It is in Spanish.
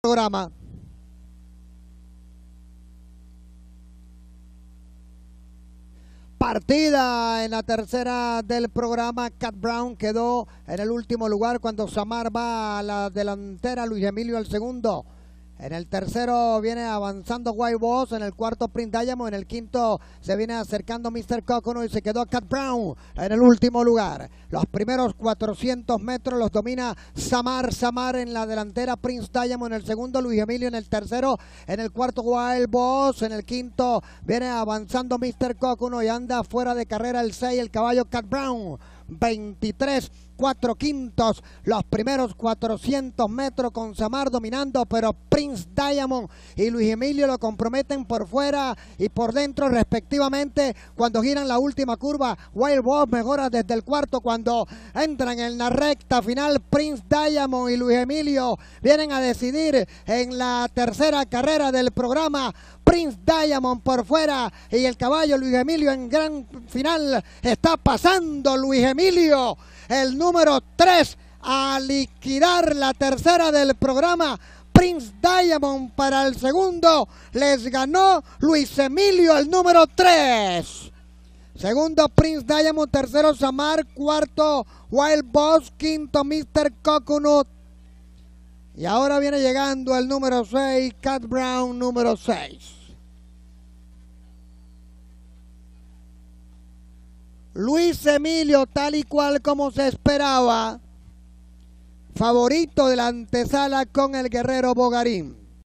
programa. Partida en la tercera del programa, Cat Brown quedó en el último lugar cuando Samar va a la delantera, Luis Emilio al segundo. En el tercero viene avanzando White Boss. En el cuarto Prince Diamond. En el quinto se viene acercando Mr. Cocono y se quedó Cat Brown en el último lugar. Los primeros 400 metros los domina Samar. Samar en la delantera. Prince Diamond en el segundo. Luis Emilio en el tercero. En el cuarto Wild Boss. En el quinto viene avanzando Mr. Cocono y anda fuera de carrera el 6. El caballo Cat Brown. 23, 4 quintos, los primeros 400 metros con Samar dominando, pero Prince Diamond y Luis Emilio lo comprometen por fuera y por dentro respectivamente cuando giran la última curva, Wild Boss mejora desde el cuarto cuando entran en la recta final, Prince Diamond y Luis Emilio vienen a decidir en la tercera carrera del programa Prince Diamond por fuera y el caballo Luis Emilio en gran final está pasando Luis Emilio, el número 3 a liquidar la tercera del programa. Prince Diamond para el segundo. Les ganó Luis Emilio el número 3. Segundo Prince Diamond, tercero Samar, cuarto Wild Boss, quinto Mr. Coconut. Y ahora viene llegando el número 6, Cat Brown número 6. Luis Emilio, tal y cual como se esperaba, favorito de la antesala con el guerrero Bogarín.